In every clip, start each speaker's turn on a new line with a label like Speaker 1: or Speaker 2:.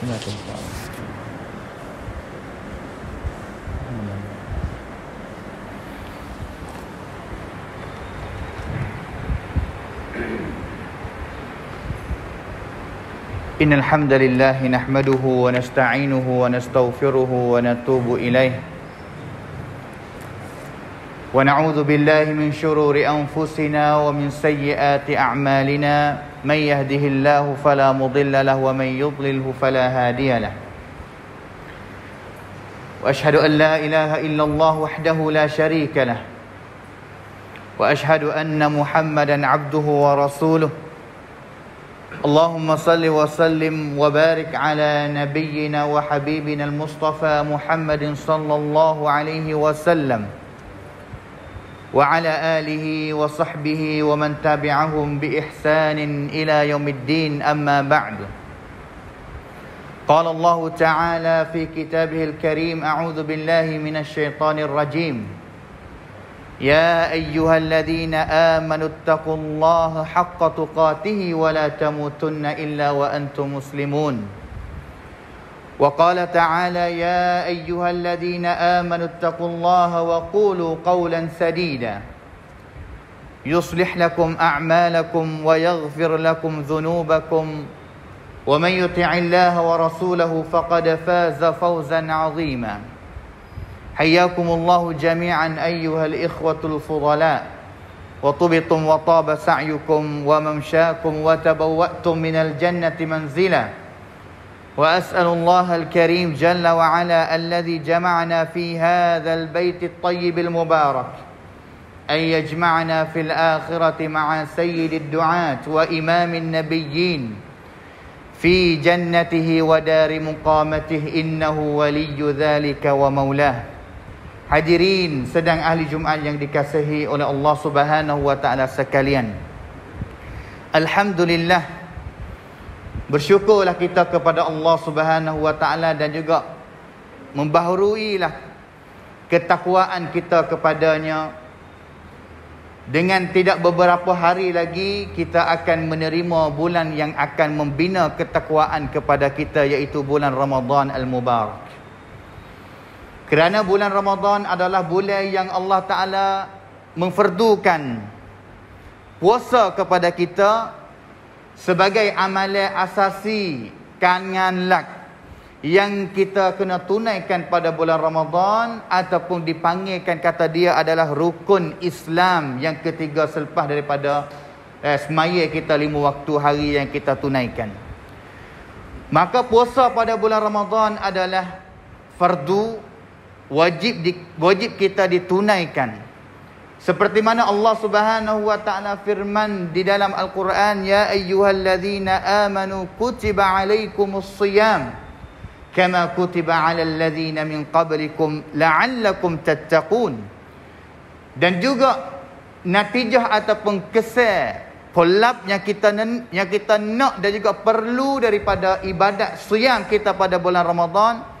Speaker 1: شو ما تنفع إن الحمد لله نحمده ونستعينه ونستغفره ونتوب إليه ونعوذ بالله من شرور أنفسنا ومن سيئات أعمالنا من يهده الله فلا مضل له ومن يضلله فلا هادي له واشهد ان لا اله الا الله وحده لا شريك له واشهد ان محمدا عبده ورسوله اللهم صل وسلم وبارك على نبينا وحبيبنا المصطفى محمد صلى الله عليه وسلم وعلى آله وصحبه ومن تبعهم بإحسان إلى يوم الدين أما بعد قال الله تعالى في كتابه الكريم أعوذ بالله من الشيطان الرجيم يا أيها الذين آمنوا اتقوا الله حق تقاته ولا تموتن إلا وأنتم مسلمون وقال تعالى يا ايها الذين امنوا اتقوا الله وقولوا قولا سديدا يصلح لكم اعمالكم ويغفر لكم ذنوبكم ومن يطع الله ورسوله فقد فاز فوزا عظيما حياكم الله جميعا ايها الاخوه الفضلاء وطبتم وطاب سعيكم وممشاكم وتبواتم من الجنه منزلا واسال الله الكريم جل وعلا الذي جمعنا في هذا البيت الطيب المبارك ان يجمعنا في الاخره مع سيد الدعاه وامام النبيين في جنته ودار مقامته انه ولي ذلك ومولاه Hadirin sedang ahli Jumaat yang dikasihi oleh Allah Subhanahu wa taala sekalian. Alhamdulillah Bersyukurlah kita kepada Allah Subhanahu Wa Taala dan juga membaharuilah ketakwaan kita kepadanya. Dengan tidak beberapa hari lagi kita akan menerima bulan yang akan membina ketakwaan kepada kita iaitu bulan Ramadan Al-Mubarak. Kerana bulan Ramadan adalah bulan yang Allah Taala memfardukan puasa kepada kita sebagai amalan asasi kangan lak yang kita kena tunaikan pada bulan Ramadan ataupun dipanggilkan kata dia adalah rukun Islam yang ketiga selepas daripada eh, semaya kita lima waktu hari yang kita tunaikan. Maka puasa pada bulan Ramadan adalah fardu wajib di, wajib kita ditunaikan seperti mana Allah Subhanahu wa taala firman di dalam Al-Qur'an ya ayyuhalladzina amanu kutiba alaikumus siyam kama kutiba alal ladzina min qablikum la'allakum tattaqun dan juga natijah ataupun kesal polap yang kita yang kita nak dan juga perlu daripada ibadat siam kita pada bulan Ramadan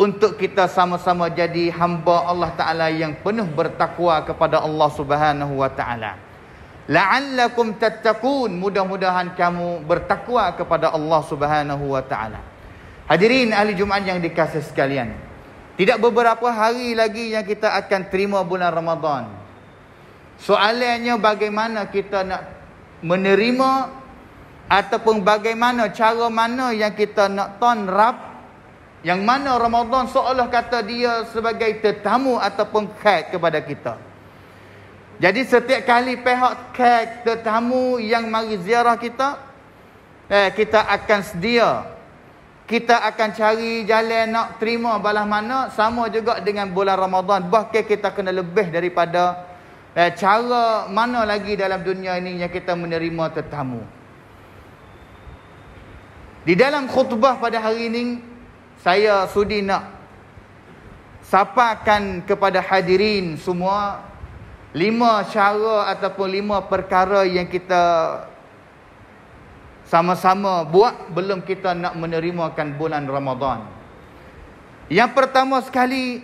Speaker 1: untuk kita sama-sama jadi hamba Allah Taala yang penuh bertakwa kepada Allah Subhanahu wa taala. La'allakum tattaqun, mudah-mudahan kamu bertakwa kepada Allah Subhanahu wa taala. Hadirin ahli Jumaat yang dikasih sekalian. Tidak beberapa hari lagi yang kita akan terima bulan Ramadan. Soalannya bagaimana kita nak menerima ataupun bagaimana cara mana yang kita nak ton rapat yang mana Ramadan seolah kata dia sebagai tetamu ataupun khat kepada kita. Jadi setiap kali pihak khat tetamu yang mari ziarah kita, eh, kita akan sedia. Kita akan cari jalan nak terima balas mana. Sama juga dengan bulan Ramadan. Bahkan kita kena lebih daripada eh, cara mana lagi dalam dunia ini yang kita menerima tetamu. Di dalam khutbah pada hari ini, saya sudi nak sapakan kepada hadirin semua lima cara ataupun lima perkara yang kita sama-sama buat belum kita nak menerimakan bulan Ramadan. Yang pertama sekali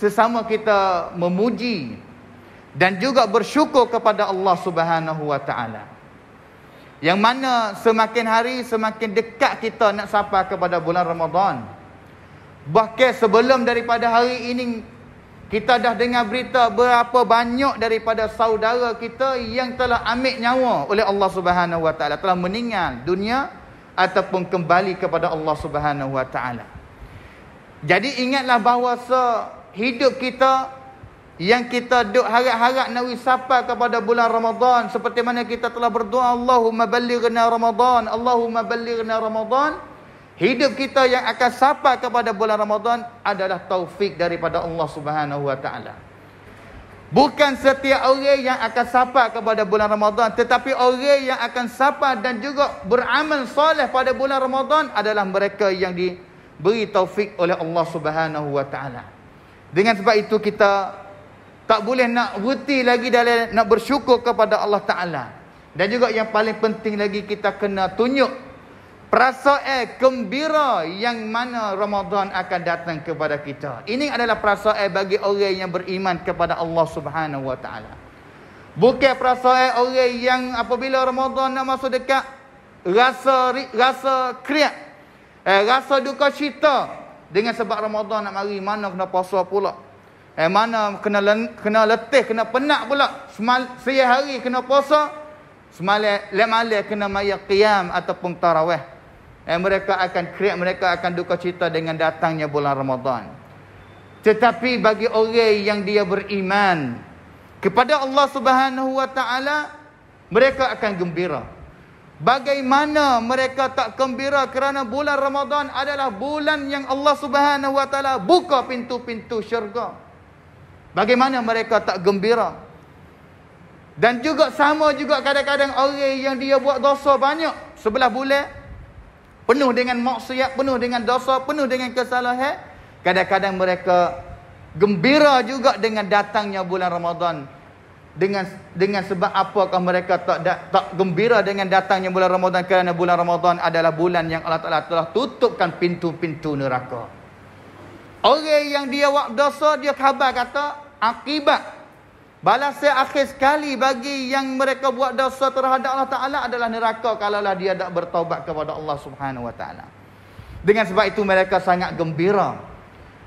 Speaker 1: sesama kita memuji dan juga bersyukur kepada Allah Subhanahu wa taala. Yang mana semakin hari semakin dekat kita nak sapa kepada bulan Ramadan. Bahkan sebelum daripada hari ini kita dah dengar berita berapa banyak daripada saudara kita yang telah ambil nyawa oleh Allah Subhanahu Wa Taala telah meninggal dunia ataupun kembali kepada Allah Subhanahu Wa Taala. Jadi ingatlah bahawa sehidup kita yang kita duk harap-harap nak wisapa kepada bulan Ramadan. Seperti mana kita telah berdoa. Allahumma balirna Ramadan. Allahumma balirna Ramadan. Hidup kita yang akan sapa kepada bulan Ramadan adalah taufik daripada Allah Subhanahu Wa Taala. Bukan setiap orang yang akan sapa kepada bulan Ramadan tetapi orang yang akan sapa dan juga beramal soleh pada bulan Ramadan adalah mereka yang diberi taufik oleh Allah Subhanahu Wa Taala. Dengan sebab itu kita tak boleh nak berhenti lagi dalam nak bersyukur kepada Allah Ta'ala. Dan juga yang paling penting lagi kita kena tunjuk perasaan gembira yang mana Ramadan akan datang kepada kita. Ini adalah perasaan bagi orang yang beriman kepada Allah Subhanahu Wa Ta'ala. Bukan perasaan orang yang apabila Ramadan nak masuk dekat rasa rasa kriak. Eh, rasa duka cita dengan sebab Ramadan nak mari mana kena puasa pula. Eh mana kena len, kena letih, kena penat pula. Semal hari kena puasa. Semalam lemalam kena maya qiyam ataupun tarawih. Eh mereka akan create mereka akan duka cita dengan datangnya bulan Ramadan. Tetapi bagi orang yang dia beriman kepada Allah Subhanahu wa taala mereka akan gembira. Bagaimana mereka tak gembira kerana bulan Ramadan adalah bulan yang Allah Subhanahu wa taala buka pintu-pintu syurga. Bagaimana mereka tak gembira? Dan juga sama juga kadang-kadang orang yang dia buat dosa banyak. Sebelah bulan. Penuh dengan maksiat, penuh dengan dosa, penuh dengan kesalahan. Kadang-kadang mereka gembira juga dengan datangnya bulan Ramadan. Dengan dengan sebab apakah mereka tak da, tak gembira dengan datangnya bulan Ramadan kerana bulan Ramadan adalah bulan yang Allah Taala telah tutupkan pintu-pintu neraka. Orang yang dia buat dosa, dia khabar kata, akibat balasan akhir sekali bagi yang mereka buat dosa terhadap Allah Taala adalah neraka kalaulah dia tak bertaubat kepada Allah Subhanahu Wa Taala. Dengan sebab itu mereka sangat gembira.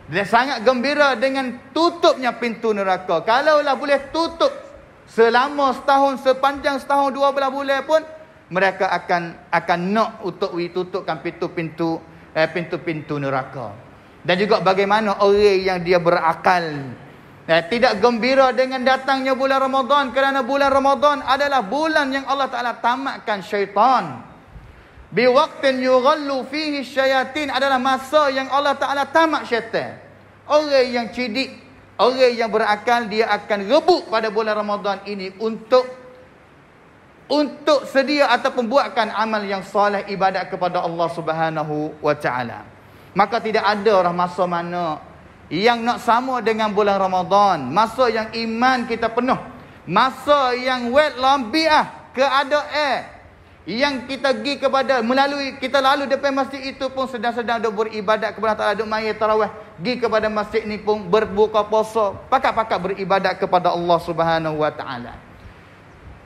Speaker 1: Dia sangat gembira dengan tutupnya pintu neraka. Kalaulah boleh tutup selama setahun, sepanjang setahun, dua belas bulan pun mereka akan akan nak untuk ditutupkan pintu-pintu eh, pintu-pintu neraka. Dan juga bagaimana orang yang dia berakal Eh, tidak gembira dengan datangnya bulan Ramadan kerana bulan Ramadan adalah bulan yang Allah Taala tamakkan syaitan. Bi waqtin yughallu fihi syayatin adalah masa yang Allah Taala tamak syaitan. Orang yang cidik, orang yang berakal dia akan rebuk pada bulan Ramadan ini untuk untuk sedia ataupun buatkan amal yang soleh ibadat kepada Allah Subhanahu wa taala. Maka tidak ada masa mana yang nak sama dengan bulan Ramadan. Masa yang iman kita penuh. Masa yang wet lambiah keadaan yang kita pergi kepada melalui kita lalu depan masjid itu pun sedang-sedang ada beribadat kepada Allah Taala ada tarawih pergi kepada masjid ni pun berbuka puasa pakat-pakat beribadat kepada Allah Subhanahu Wa Taala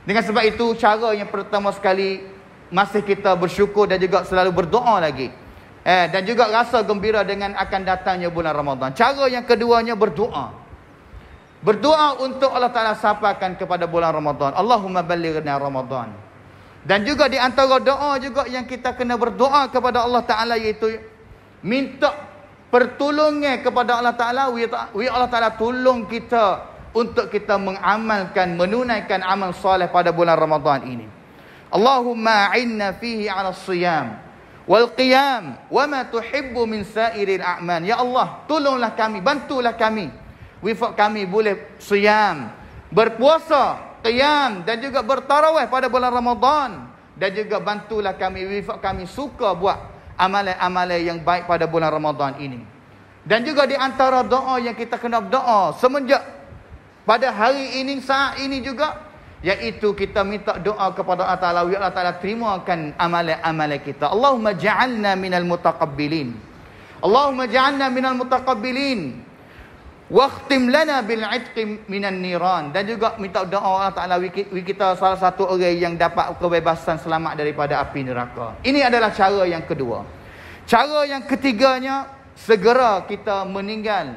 Speaker 1: dengan sebab itu cara yang pertama sekali masih kita bersyukur dan juga selalu berdoa lagi Eh, dan juga rasa gembira dengan akan datangnya bulan Ramadhan. Cara yang keduanya berdoa. Berdoa untuk Allah Ta'ala sapakan kepada bulan Ramadhan. Allahumma balirna Ramadhan. Dan juga di antara doa juga yang kita kena berdoa kepada Allah Ta'ala iaitu minta pertolongan kepada Allah Ta'ala. Wih Allah Ta'ala tolong kita untuk kita mengamalkan, menunaikan amal soleh pada bulan Ramadhan ini. Allahumma inna fihi ala siyam wal qiyam wama tuhibbu min sa'irin a'man ya Allah tolonglah kami bantulah kami wifaq kami boleh siam berpuasa qiyam dan juga bertarawih pada bulan Ramadan dan juga bantulah kami wifaq kami suka buat amalan-amalan yang baik pada bulan Ramadan ini dan juga di antara doa yang kita kena doa semenjak pada hari ini saat ini juga Yaitu kita minta doa kepada Allah Ta'ala. Ya Allah Ta'ala terimakan amalan-amalan kita. Allahumma ja'alna minal mutaqabbilin. Allahumma ja'alna minal mutaqabbilin. Waktim lana bil itqi minan niran dan juga minta doa Allah Taala kita salah satu orang yang dapat kebebasan selamat daripada api neraka. Ini adalah cara yang kedua. Cara yang ketiganya segera kita meninggal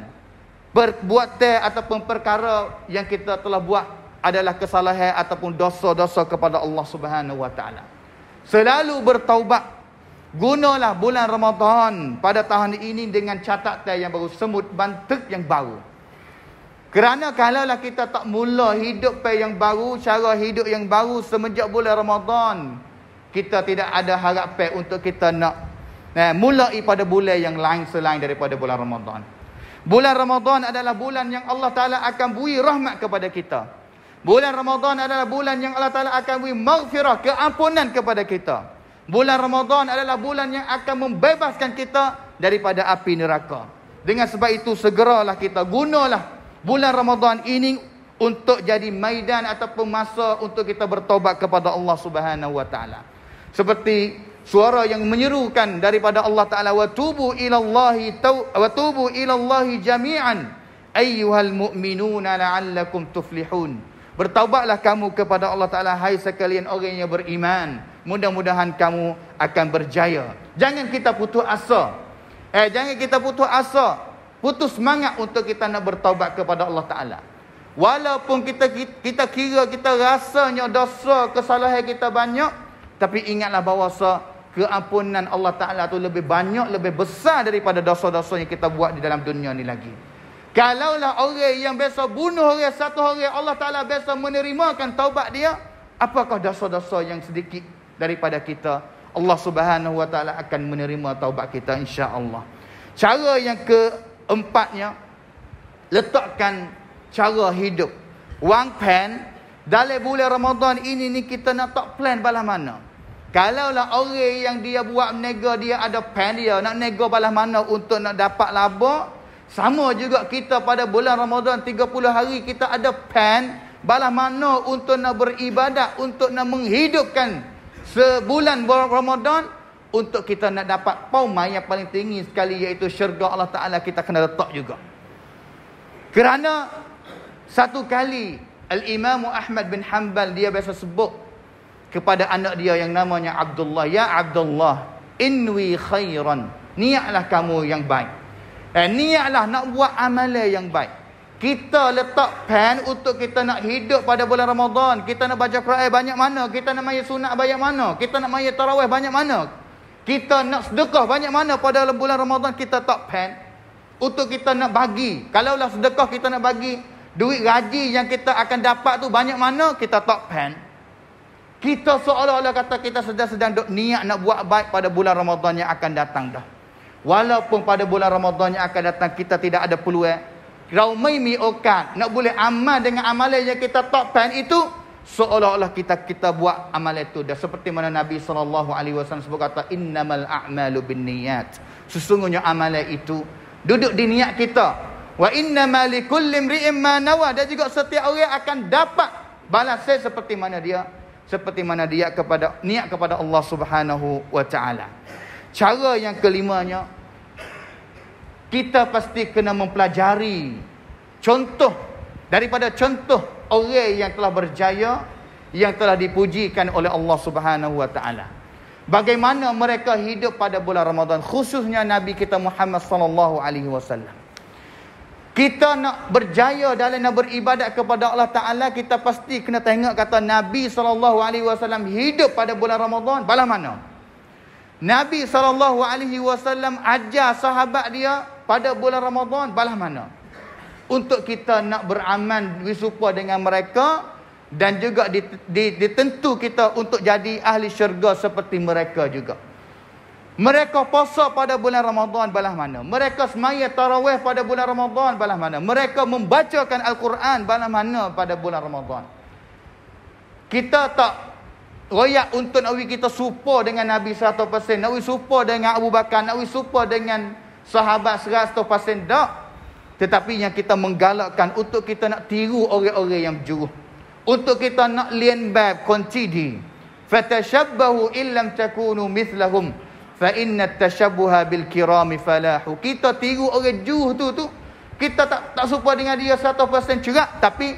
Speaker 1: perbuatan ataupun perkara yang kita telah buat adalah kesalahan ataupun dosa-dosa kepada Allah Subhanahu Wa Taala. Selalu bertaubat. Gunalah bulan Ramadhan pada tahun ini dengan catatan yang baru semut bantuk yang baru. Kerana kalaulah kita tak mula hidup pe yang baru, cara hidup yang baru semenjak bulan Ramadhan. kita tidak ada harap harapan untuk kita nak eh, mulai pada bulan yang lain selain daripada bulan Ramadhan. Bulan Ramadhan adalah bulan yang Allah Ta'ala akan bui rahmat kepada kita. Bulan Ramadan adalah bulan yang Allah Ta'ala akan beri maghfirah, keampunan kepada kita. Bulan Ramadan adalah bulan yang akan membebaskan kita daripada api neraka. Dengan sebab itu segeralah kita gunalah bulan Ramadan ini untuk jadi maidan ataupun masa untuk kita bertobat kepada Allah Subhanahu wa taala. Seperti suara yang menyerukan daripada Allah taala wa tubu ilallahi tau wa ilallahi jami'an ayyuhal mu'minuna la'allakum tuflihun. Bertaubatlah kamu kepada Allah Ta'ala Hai sekalian orang yang beriman Mudah-mudahan kamu akan berjaya Jangan kita putus asa Eh jangan kita putus asa Putus semangat untuk kita nak bertaubat kepada Allah Ta'ala Walaupun kita, kita kira kita rasanya dosa kesalahan kita banyak Tapi ingatlah bahawa keampunan Allah Ta'ala tu lebih banyak Lebih besar daripada dosa-dosa yang kita buat di dalam dunia ni lagi Kalaulah orang yang biasa bunuh orang satu orang Allah Taala biasa menerimakan taubat dia, apakah dosa-dosa yang sedikit daripada kita? Allah Subhanahu Wa Taala akan menerima taubat kita insya-Allah. Cara yang keempatnya letakkan cara hidup. Wang pen dalam bulan Ramadan ini ni kita nak tak plan balah mana. Kalaulah orang yang dia buat menega dia ada pen dia nak nego balah mana untuk nak dapat laba sama juga kita pada bulan Ramadan 30 hari kita ada pen balah mana untuk nak beribadat, untuk nak menghidupkan sebulan bulan Ramadan untuk kita nak dapat pauma yang paling tinggi sekali iaitu syurga Allah Taala kita kena letak juga. Kerana satu kali Al-Imam Ahmad bin Hanbal dia biasa sebut kepada anak dia yang namanya Abdullah, "Ya Abdullah, inwi khairan." Niatlah kamu yang baik. Eh, niatlah nak buat amalan yang baik. Kita letak pen untuk kita nak hidup pada bulan Ramadan. Kita nak baca Quran banyak mana. Kita nak maya sunat banyak mana. Kita nak maya tarawih banyak mana. Kita nak sedekah banyak mana pada bulan Ramadan kita tak pen. Untuk kita nak bagi. Kalaulah sedekah kita nak bagi. Duit gaji yang kita akan dapat tu banyak mana kita tak pen. Kita seolah-olah kata kita sedang-sedang niat nak buat baik pada bulan Ramadan yang akan datang dah. Walaupun pada bulan Ramadan yang akan datang kita tidak ada peluang. mai mi okan Nak boleh amal dengan amalan yang kita tak pen itu. Seolah-olah kita kita buat amal itu. dah seperti mana Nabi SAW sebut kata. Innamal a'malu bin Sesungguhnya amalan itu. Duduk di niat kita. Wa innama li kullim ri'imma nawah. Dan juga setiap orang akan dapat balasan seperti mana dia. Seperti mana dia kepada niat kepada Allah Subhanahu wa taala. Cara yang kelimanya kita pasti kena mempelajari contoh daripada contoh orang yang telah berjaya yang telah dipujikan oleh Allah Subhanahu wa taala. Bagaimana mereka hidup pada bulan Ramadan khususnya Nabi kita Muhammad sallallahu alaihi wasallam. Kita nak berjaya dalam nak beribadat kepada Allah Taala kita pasti kena tengok kata Nabi sallallahu alaihi wasallam hidup pada bulan Ramadan balas mana? Nabi SAW ajar sahabat dia pada bulan Ramadan balas mana? Untuk kita nak beraman bersumpah dengan mereka dan juga ditentu kita untuk jadi ahli syurga seperti mereka juga. Mereka puasa pada bulan Ramadan balas mana? Mereka semaya tarawih pada bulan Ramadan balas mana? Mereka membacakan Al-Quran balas mana pada bulan Ramadan? Kita tak royak untuk nak kita serupa dengan Nabi 100%. Nak serupa dengan Abu Bakar. Nak serupa dengan sahabat 100%. Tak. Tetapi yang kita menggalakkan untuk kita nak tiru orang-orang yang berjuruh. Untuk kita nak lian bab kontidi. Fatashabbahu illam takunu mislahum, Fa inna tashabbuha bil kiram falahu. Kita tiru orang juh tu tu. Kita tak tak serupa dengan dia 100% juga. Tapi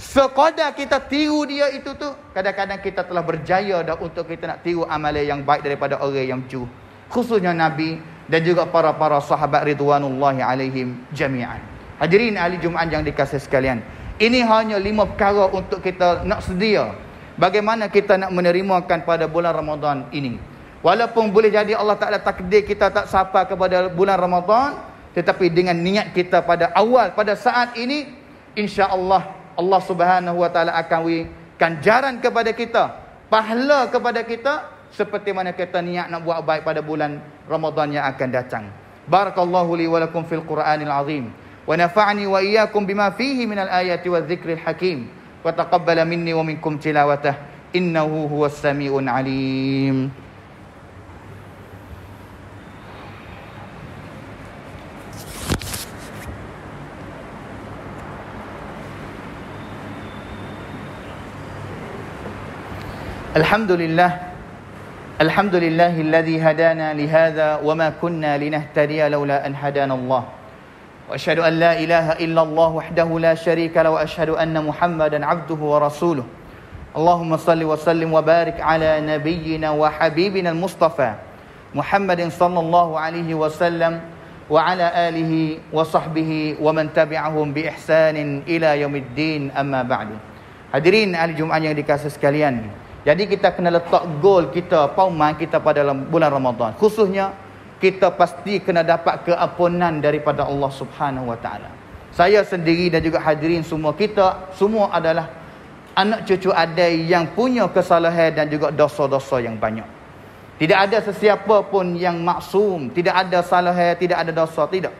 Speaker 1: Sekadar kita tiru dia itu tu Kadang-kadang kita telah berjaya dah Untuk kita nak tiru amalan yang baik daripada orang yang ju Khususnya Nabi Dan juga para-para sahabat Ridwanullahi alaihim jami'an Hadirin ahli Jum'an yang dikasih sekalian Ini hanya lima perkara untuk kita nak sedia Bagaimana kita nak menerimakan pada bulan Ramadan ini Walaupun boleh jadi Allah Ta'ala takdir kita tak sapa kepada bulan Ramadan Tetapi dengan niat kita pada awal pada saat ini insya Allah Allah Subhanahu Wa Taala akan beri ganjaran kepada kita, pahala kepada kita seperti mana kita niat nak buat baik pada bulan Ramadan yang akan datang. Barakallahu li wa lakum fil Qur'anil Azim wa nafa'ani wa iyyakum bima fihi min al-ayati wa dhikril hakim wa taqabbala minni wa minkum tilawatahu innahu huwas samiul alim. الحمد لله الحمد لله الذي هدانا لهذا وما كنا لنهتدي لولا أن هدانا الله وأشهد أن لا إله إلا الله وحده لا شريك له وأشهد أن محمدا عبده ورسوله اللهم صل وسلم وبارك على نبينا وحبيبنا المصطفى محمد صلى الله عليه وسلم وعلى آله وصحبه ومن تبعهم بإحسان إلى يوم الدين أما بعد Hadirin Ahli Jum'an yang dikasih sekalian. Jadi kita kena letak goal kita, pauman kita pada dalam bulan Ramadan. Khususnya kita pasti kena dapat keampunan daripada Allah Subhanahu Wa Taala. Saya sendiri dan juga hadirin semua kita semua adalah anak cucu ada yang punya kesalahan dan juga dosa-dosa yang banyak. Tidak ada sesiapa pun yang maksum, tidak ada salah, tidak ada dosa, tidak.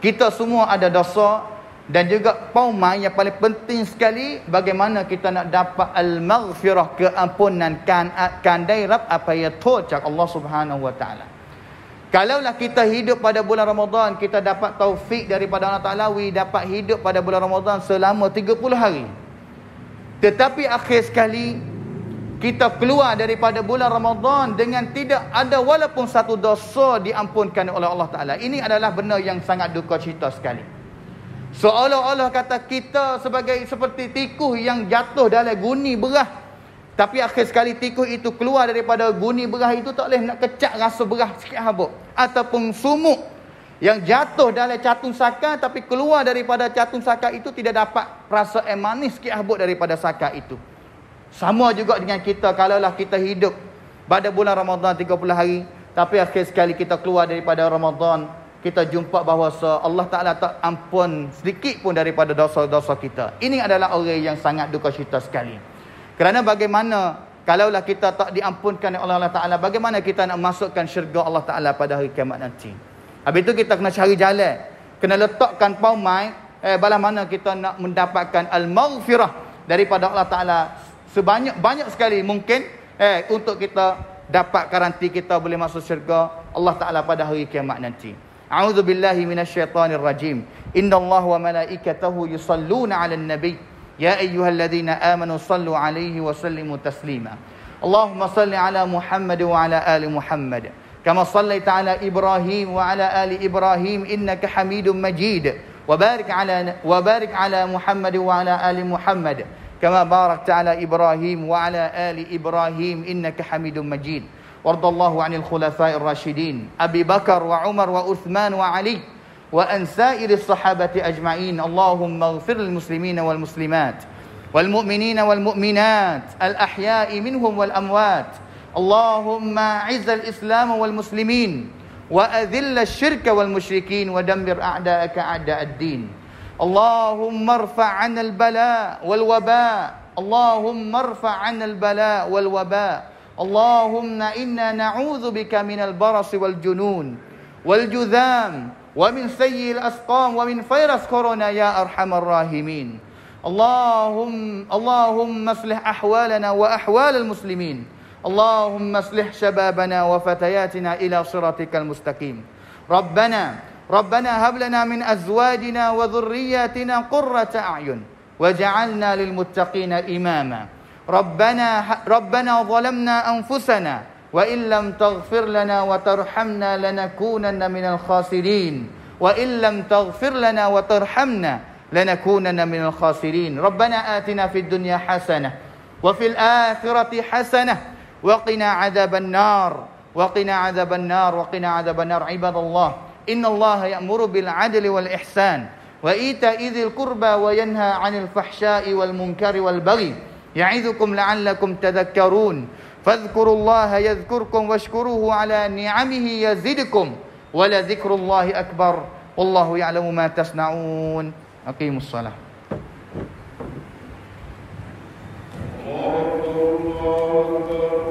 Speaker 1: Kita semua ada dosa, dan juga pauman yang paling penting sekali bagaimana kita nak dapat al-maghfirah keampunan kan kan dairab apa yang tocak Allah Subhanahu wa taala. Kalaulah kita hidup pada bulan Ramadan, kita dapat taufik daripada Allah Taala, we dapat hidup pada bulan Ramadan selama 30 hari. Tetapi akhir sekali kita keluar daripada bulan Ramadan dengan tidak ada walaupun satu dosa diampunkan oleh Allah Taala. Ini adalah benar yang sangat duka cita sekali. Seolah-olah kata kita sebagai seperti tikus yang jatuh dalam guni berah. Tapi akhir sekali tikus itu keluar daripada guni berah itu tak boleh nak kecak rasa berah sikit habuk. Ataupun sumuk yang jatuh dalam catung saka tapi keluar daripada catung saka itu tidak dapat rasa emanis manis sikit habuk daripada saka itu. Sama juga dengan kita kalaulah kita hidup pada bulan Ramadan 30 hari. Tapi akhir sekali kita keluar daripada Ramadan kita jumpa bahawa Allah Ta'ala tak ampun sedikit pun daripada dosa-dosa kita. Ini adalah orang yang sangat duka cita sekali. Kerana bagaimana kalaulah kita tak diampunkan oleh Allah Ta'ala, bagaimana kita nak masukkan syurga Allah Ta'ala pada hari kiamat nanti. Habis itu kita kena cari jalan. Kena letakkan paumai, eh, balas mana kita nak mendapatkan al-maghfirah daripada Allah Ta'ala sebanyak-banyak sekali mungkin eh, untuk kita dapat garanti kita boleh masuk syurga Allah Ta'ala pada hari kiamat nanti. A'udzu billahi minasyaitonir rajim. Innallaha wa malaikatahu yusalluna 'alan nabi. Ya ayyuhalladzina amanu sallu 'alaihi wa sallimu taslima. Allahumma salli 'ala Muhammad wa 'ala ali Muhammad. Kama sallait 'ala Ibrahim wa 'ala ali Ibrahim innaka Hamidum Majid. Wa barik 'ala wa barik 'ala Muhammad wa 'ala ali Muhammad. Kama barakta 'ala Ibrahim wa 'ala ali Ibrahim innaka Hamidum Majid. وارض الله عن الخلفاء الراشدين أبي بكر وعمر وعثمان وعلي وأن سائر الصحابة أجمعين اللهم اغفر للمسلمين والمسلمات والمؤمنين والمؤمنات الأحياء منهم والأموات اللهم أعز الإسلام والمسلمين وأذل الشرك والمشركين ودمر أعداءك أعداء الدين اللهم ارفع عنا البلاء والوباء اللهم ارفع عنا البلاء والوباء اللهم إنا نعوذ بك من البرص والجنون والجذام ومن سيء الأسقام ومن فيروس كورونا يا أرحم الراحمين اللهم اللهم اصلح أحوالنا وأحوال المسلمين اللهم اصلح شبابنا وفتياتنا إلى صراطك المستقيم ربنا ربنا هب لنا من أزواجنا وذرياتنا قرة أعين وجعلنا للمتقين إماماً ربنا ربنا ظلمنا انفسنا وان لم تغفر لنا وترحمنا لنكونن من الخاسرين وان لم تغفر لنا وترحمنا لنكونن من الخاسرين ربنا آتنا في الدنيا حسنة وفي الآخرة حسنة وقنا عذاب النار وقنا عذاب النار وقنا عذاب النار عباد الله إن الله يأمر بالعدل والإحسان وإيتاء ذي القربى وينهى عن الفحشاء والمنكر والبغي يعظكم لعلكم تذكرون فاذكروا الله يذكركم واشكروه على نعمه يزدكم ولذكر الله أكبر والله يعلم ما تصنعون أقيموا الصلاة